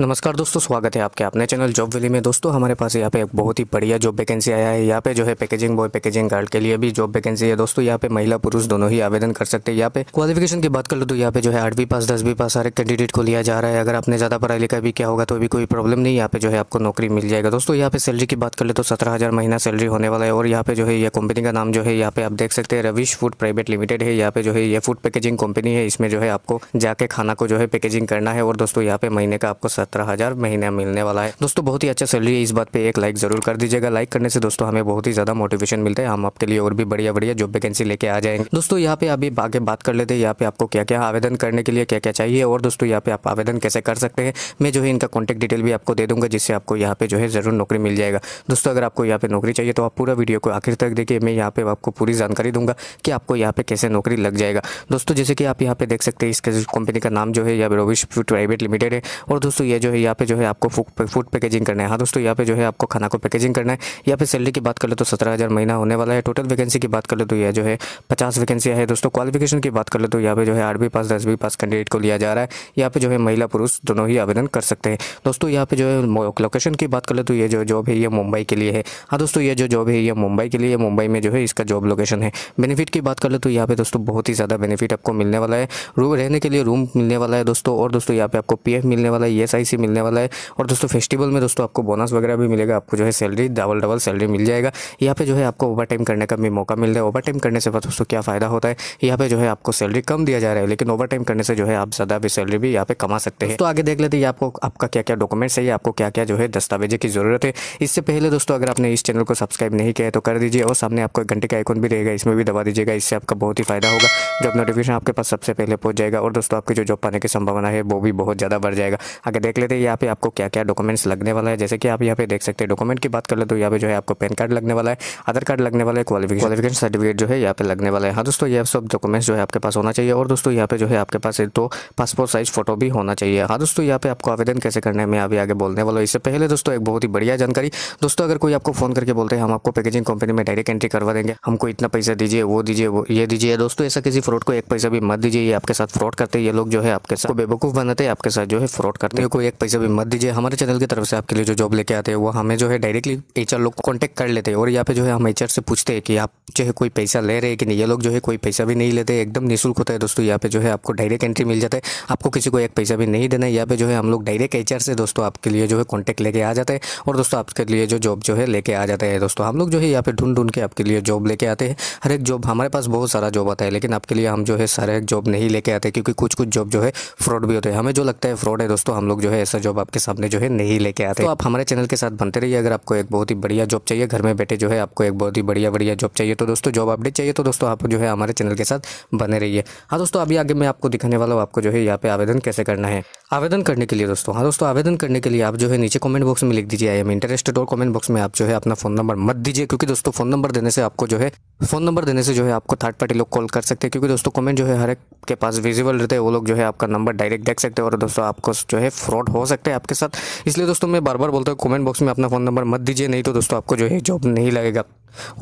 नमस्कार दोस्तों स्वागत है आपके अपने चैनल जॉब वैली में दोस्तों हमारे पास यहाँ पे एक बहुत ही बढ़िया जॉब वैकेंसी आया है यहाँ पे जो है पैकेजिंग बॉय पैकेजिंग गार्ड के लिए भी जॉब वैकेंसी है दोस्तों यहाँ पे महिला पुरुष दोनों ही आवेदन कर सकते हैं यहाँ पे क्वालिफिकेशन की बात कर लो तो यहाँ पे जो है आठवीं पास दसवीं पास हर एक कैंडिडेट को लिया जा रहा है अगर आपने ज़्यादा पढ़ाई लिखा भी क्या होगा तो भी कोई प्रॉब्लम नहीं यहाँ पे जो है आपको नौकरी मिल जाएगा दोस्तों यहाँ पे सैलरी की बात कर ले तो सत्रह महीना सैलरी होने वाला है और यहाँ पे जो है यह कंपनी का नाम जो है यहाँ पे आप देख सकते हैं रविश फूड प्राइवेट लिमिटेड है यहाँ पे जो है यह फूड पैकेजिंग कंपनी है इसमें जो है आपको जाके खाना को जो है पैकेजिंग करना है और दोस्तों यहाँ पे महीने का आपको सत्रह हज़ार महीना मिलने वाला है दोस्तों बहुत ही अच्छा सैलरी है इस बात पे एक लाइक ज़रूर कर दीजिएगा लाइक करने से दोस्तों हमें बहुत ही ज़्यादा मोटिवेशन मिलता है हम आपके लिए और भी बढ़िया बढ़िया जॉब वैकेंसी लेके आ जाएंगे दोस्तों यहाँ पे अभी आगे बात कर लेते हैं यहाँ पे आपको क्या क्या आवेदन करने के लिए क्या क्या चाहिए और दोस्तों यहाँ पे आप आवेदन कैसे कर सकते हैं मैं जो है इनका कॉन्टेक्ट डिटेल भी आपको दे दूंगा जिससे आपको यहाँ पे जो है ज़रूर नौकरी मिल जाएगा दोस्तों अगर आपको यहाँ पे नौकरी चाहिए तो आप पूरा वीडियो को आखिर तक देखिए मैं यहाँ पे आपको पूरी जानकारी दूंगा कि आपको यहाँ पे कैसे नौकरी लग जाएगा दोस्तों जैसे कि आप यहाँ पे देख सकते हैं इस कंपनी का नाम जो है या रोविश प्राइवेट लिमिटेड है और दोस्तों ये जो है यहाँ पे जो है आपको फूड पैकेजिंग करना है हाँ दोस्तों यहाँ पे जो है आपको खाना को पैकेजिंग करना है या फिर सैलरी की बात कर ले तो सत्रह हज़ार महीना होने वाला है टोटल वैकेंसी की बात कर ले तो यह जो है पचास वैकेंसी है दोस्तों क्वालिफिकेशन की बात कर ले तो यहाँ पे जो है आठवीं पास दसवीं पास कैंडिडेट को लिया जा रहा है यहाँ पे जो है महिला पुरुष दोनों ही आवेदन कर सकते हैं दोस्तों यहाँ पे जो है लोकेशन की बात कर ले तो ये जो जॉब है ये मुंबई के लिए है हाँ दोस्तों ये जो जॉब है ये मुंबई के लिए मुंबई में जो है इसका जॉब लोकेशन है बेनिफिट की बात कर ले तो यहाँ पे दोस्तों बहुत ही ज़्यादा बेनिफिट आपको मिलने वाला है रूम रहने के लिए रूम मिलने वाला है दोस्तों और दोस्तों यहाँ पे आपको पी मिलने वाला है ये एल मिलने वाला है और दोस्तों फेस्टिवल में दोस्तों आपको बोनस वगैरह भी मिलेगा आपको जो है सैलरी डबल डबल सैलरी मिल जाएगा यहाँ पे जो है आपको ओवर टाइम करने का भी मौका मिल रहा है ओवर टाइम करने से दोस्तों क्या फ़ायदा होता है यहाँ पे जो है आपको सैलरी कम दिया जा रहा है लेकिन ओवर टाइम करने से जो है आप ज़्यादा भी सैलरी भी यहाँ पे कमा सकते हैं तो आगे देख लेते हैं आपको आपका क्या क्या डॉक्यूमेंट्स है आपको क्या क्या जो है दस्तावेजे की ज़रूरत है इससे पहले दोस्तों अगर आपने इस चैनल को सब्सक्राइब नहीं किया है तो कर दीजिए और सामने आपको एक घंटे का आइकन भी रहेगा इसमें भी दबा दीजिएगा इससे आपका बहुत ही फायदा होगा जब नोटिफिकेशन आपके पास सबसे पहले पहुँच जाएगा और दोस्तों आपकी जो जॉब पाने की संभावना है वो भी बहुत ज़्यादा बढ़ जाएगा आगे देख लेते हैं यहाँ पे आपको क्या क्या डॉक्यूमेंट्स लगने वाला है जैसे कि आप यहाँ पे देख सकते हैं डॉक्यूमेंट की बात कर ले तो यहाँ पे जो है आपको पैन कार्ड लगने वाला है आधार कार्ड लगने वाला है क्वालिफिकेशन क्वालिफिकेशन सर्टिफिकेट जो है यहाँ पे लगने वाला है हाँ दोस्तों ये सब डॉक्यूमेंट्स जो है आपके पास होना चाहिए और दोस्तों यहाँ पे जो है आपके पास तो पासपोर्ट साइज फोटो भी होना चाहिए हाँ दोस्तों यहाँ पे आपको आवेदन कैसे करने में अभी आगे बोलने वाला इससे पहले दोस्तों एक बहुत ही बढ़िया जानकारी दोस्तों अगर कोई आपको फोन करके बोलते हैं हम आपको पैकेजिंग कंपनी में डायरेक्ट एंट्री करवा देंगे हमको इतना पैसा दीजिए वो दीजिए वो ये दीजिए दोस्तों ऐसा किसी फ्रॉड को एक पैसा भी मत दीजिए ये आपके साथ फ्रॉड करते ये लोग जो है आपके साथ बेवकूफ़ बनाते हैं आपके साथ जो है फ्रॉड करते हैं एक पैसा भी मत दीजिए हमारे चैनल की तरफ से आपके लिए जो जॉब लेके आते हैं वो हमें जो है डायरेक्टली एच लोग को कॉन्टैक्ट कर लेते हैं और यहाँ पे जो है हम एच से पूछते हैं कि आप जो है कोई पैसा ले रहे हैं कि नहीं ये लोग जो है कोई पैसा भी नहीं लेते एकदम निःशुल्क होता है दोस्तों यहाँ पे जो है आपको डायरेक्ट एंट्री मिल जाता है आपको किसी को एक पैसा भी नहीं देना है यहाँ पे जो है हम लोग डायरेक्ट एच से दोस्तों आपके लिए जो है कॉन्टैक्ट लेके आ जाते हैं और दोस्तों आपके लिए जो जॉब जो है लेके आ जाते हैं दोस्तों हम लोग जो है यहाँ पे ढूंढ ढूंढ के आपके लिए जॉब लेके आते हैं हर एक जॉब हमारे पास बहुत सारा जॉब आता है लेकिन आपके लिए हम जो है सारे जॉब नहीं लेके आते क्योंकि कुछ कुछ जॉब जो है फ्रॉड भी होते हैं हमें जो लगता है फ्रॉड है दोस्तों हम लोग जो है ऐसा जॉब आपके सामने जो है नहीं लेके आते तो आप हमारे चैनल के साथ बनते रहिए अगर आपको एक बहुत ही बढ़िया जॉब चाहिए घर में बैठे जो है आपको एक बहुत ही बढ़िया बढ़िया जॉब चाहिए तो दोस्तों जॉब अपडेट चाहिए तो दोस्तों आप जो है हमारे चैनल के साथ बने रहिए हाँ दोस्तों अभी आगे मैं आपको दिखाने वाला हूँ आपको जो है यहाँ पे आवेदन कैसे करना है आवेदन करने के लिए दोस्तों हाँ दोस्तों आवेदन करने के लिए आप जो है नीचे कमेंट बॉक्स में लिख दीजिए आई एम इंटरेस्टेड और कमेंट बॉक्स में आप जो है अपना फोन नंबर मत दीजिए क्योंकि दोस्तों फोन नंबर देने से आपको जो है फोन नंबर देने से जो है आपको थर्ड पार्टी लोग कॉल कर सकते हैं क्योंकि दोस्तों कमेंट जो है हर एक के पास विजिबल रहते हैं वो लोग जो है आपका नंबर डायरेक्ट देख सकते हैं और दोस्तों आपको जो है फ्रॉड फ्रॉड हो सकता है आपके साथ इसलिए दोस्तों मैं बार बार बोलता हूँ कमेंट बॉक्स में अपना फ़ोन नंबर मत दीजिए नहीं तो दोस्तों आपको जो है जॉब नहीं लगेगा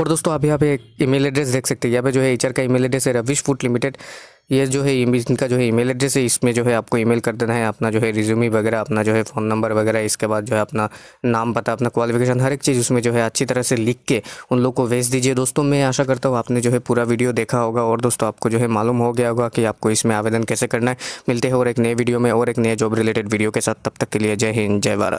और दोस्तों आप यहाँ पे एक ईमेल एड्रेस देख सकते हैं यहाँ पे जो है एच का ईमेल एड्रेस है रविश फूड लिमिटेड ये जो है इनका जो है ईमेल एड्रेस है इसमें जो है आपको ईमेल कर देना है अपना जो है रिज्यूमी वगैरह अपना जो है फ़ोन नंबर वगैरह इसके बाद जो है अपना नाम पता अपना क्वालिफिकेशन हर एक चीज़ उसमें जो है अच्छी तरह से लिख के उन लोग को भेज दीजिए दोस्तों मैं आशा करता हूँ आपने जो है पूरा वीडियो देखा होगा और दोस्तों आपको जो है मालूम हो गया होगा कि आपको इसमें आवेदन कैसे करना है मिलते हैं और एक नए वीडियो में और एक नए जॉब रिलेटेड वीडियो के साथ तब तक के लिए जय हिंद जय भारत